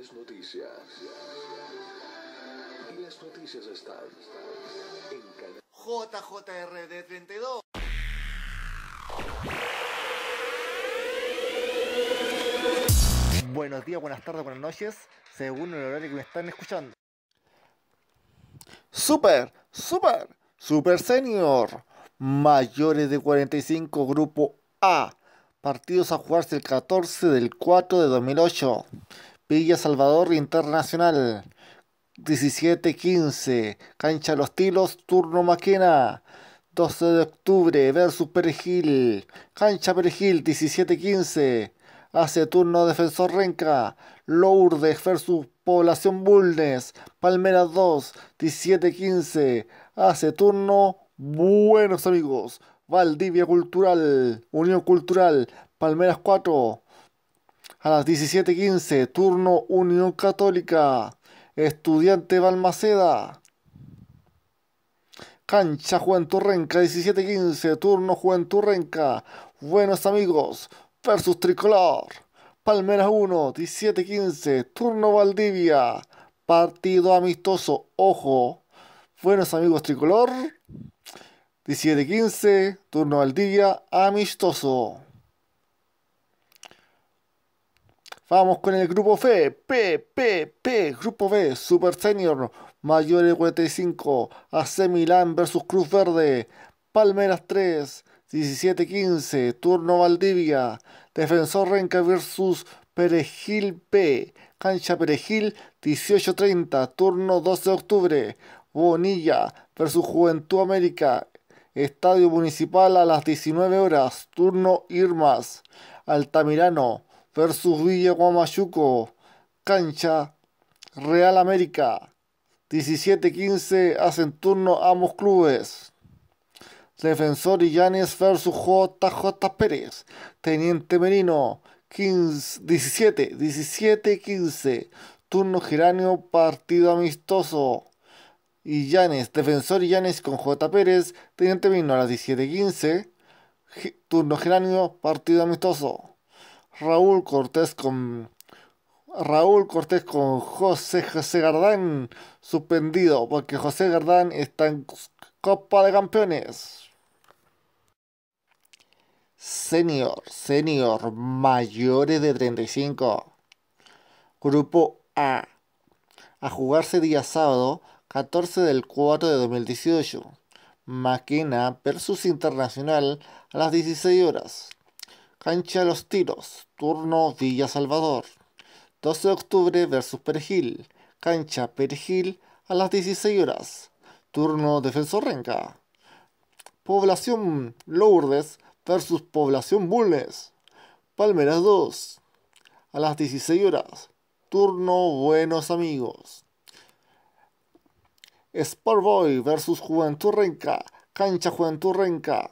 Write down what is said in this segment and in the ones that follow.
es Y las noticias están JJRD 32. Buenos días, buenas tardes, buenas noches, según el horario que me están escuchando. Super, super, super senior. Mayores de 45, grupo A. Partidos a jugarse el 14 del 4 de 2008. Villa Salvador Internacional. 17-15, Cancha Los Tilos, turno Maquena. 12 de octubre versus Perejil. Cancha Perejil, 17-15. Hace turno Defensor Renca. Lourdes versus Población Bulnes. Palmeras 2, 17-15. Hace turno Buenos Amigos. Valdivia Cultural. Unión Cultural. Palmeras 4. A las 17.15, turno Unión Católica, Estudiante Balmaceda. Cancha Juventud Renca, 17.15, turno Juventud Renca. Buenos amigos, versus Tricolor. Palmeras 1, 17.15, turno Valdivia. Partido amistoso, ojo. Buenos amigos Tricolor. 17.15, turno Valdivia, amistoso. Vamos con el grupo F, P, P, P, grupo B, Super Senior, Mayor 45, AC Milán versus Cruz Verde, Palmeras 3, 17-15, Turno Valdivia, Defensor Renca versus Perejil P, Cancha Perejil 18-30, Turno 12 de octubre, Bonilla versus Juventud América, Estadio Municipal a las 19 horas, Turno Irmas, Altamirano, versus Villa Guamachuco, cancha Real América. 17-15 hacen turno ambos clubes. Defensor Illanes versus JJ Pérez. Teniente Merino, 17, 15 Turno Geranio, partido amistoso. Illanes, Defensor Illanes con J. Pérez. Teniente Merino a las 17-15. Turno geráneo partido amistoso. Raúl Cortés con Raúl Cortés con José José Gardán suspendido porque José Gardán está en Copa de Campeones. Senior, senior, mayores de 35. Grupo A. A jugarse día sábado 14 del 4 de 2018. Maquena versus Internacional a las 16 horas. Cancha los Tiros, turno Villa Salvador. 12 de octubre versus Perejil, cancha Perejil a las 16 horas, turno Defensor Renca. Población Lourdes versus Población Bulnes, Palmeras 2, a las 16 horas, turno Buenos Amigos. Sportboy versus Juventud Renca, cancha Juventud Renca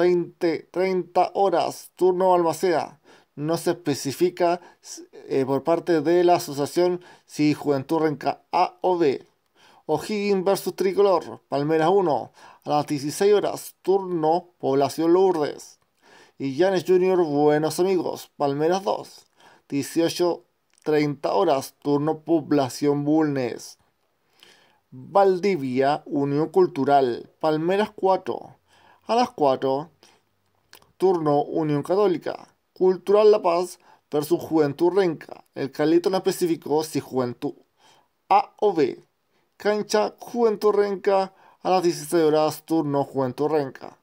20, 30 horas, turno almacea. No se especifica eh, por parte de la asociación si Juventud Renca A o B. O'Higgins versus Tricolor, Palmeras 1, a las 16 horas, turno Población Lourdes. Y Janes Junior, Buenos Amigos, Palmeras 2, 18 30 horas, turno Población Bulnes. Valdivia, Unión Cultural, Palmeras 4, a las 4, turno Unión Católica, Cultural La Paz versus Juventud Renca. El Calito no especificó si Juventud A o B. Cancha Juventud Renca a las 16 horas, turno Juventud Renca.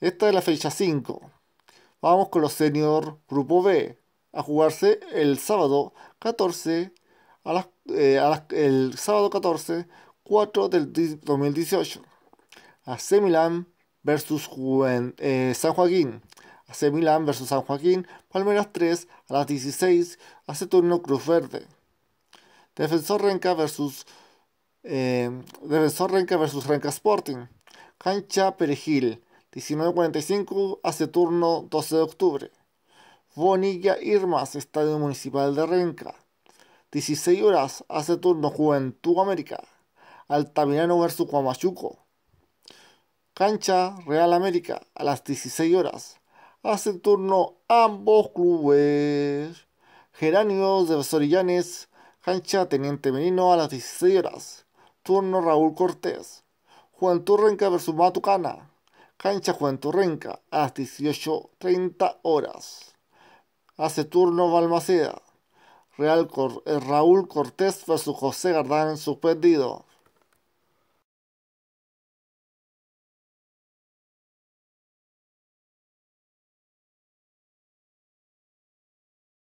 Esta es la fecha 5. Vamos con los senior grupo B. A jugarse el sábado 14 eh, el sábado 14, 4 del 2018. AC eh, Milan versus San Joaquín. AC Milán versus San Joaquín, Palmeras 3 a las 16, Hace Turno Cruz Verde. Defensor Renca versus eh, Defensor Renca versus Renca Sporting. Cancha Perejil, 19.45, hace turno 12 de octubre. Bonilla Irmas, Estadio Municipal de Renca. 16 horas, hace turno Juventud América. Altamirano versus Huamachuco. Cancha Real América a las 16 horas. Hace turno ambos clubes. Geranios de Besorillanes, cancha Teniente Menino a las 16 horas. Turno Raúl Cortés. Juan Renca versus Matucana. Cancha Juventud Renca a las 18.30 horas. Hace turno Balmaceda. Real eh, Raúl Cortés versus José Gardán suspendido.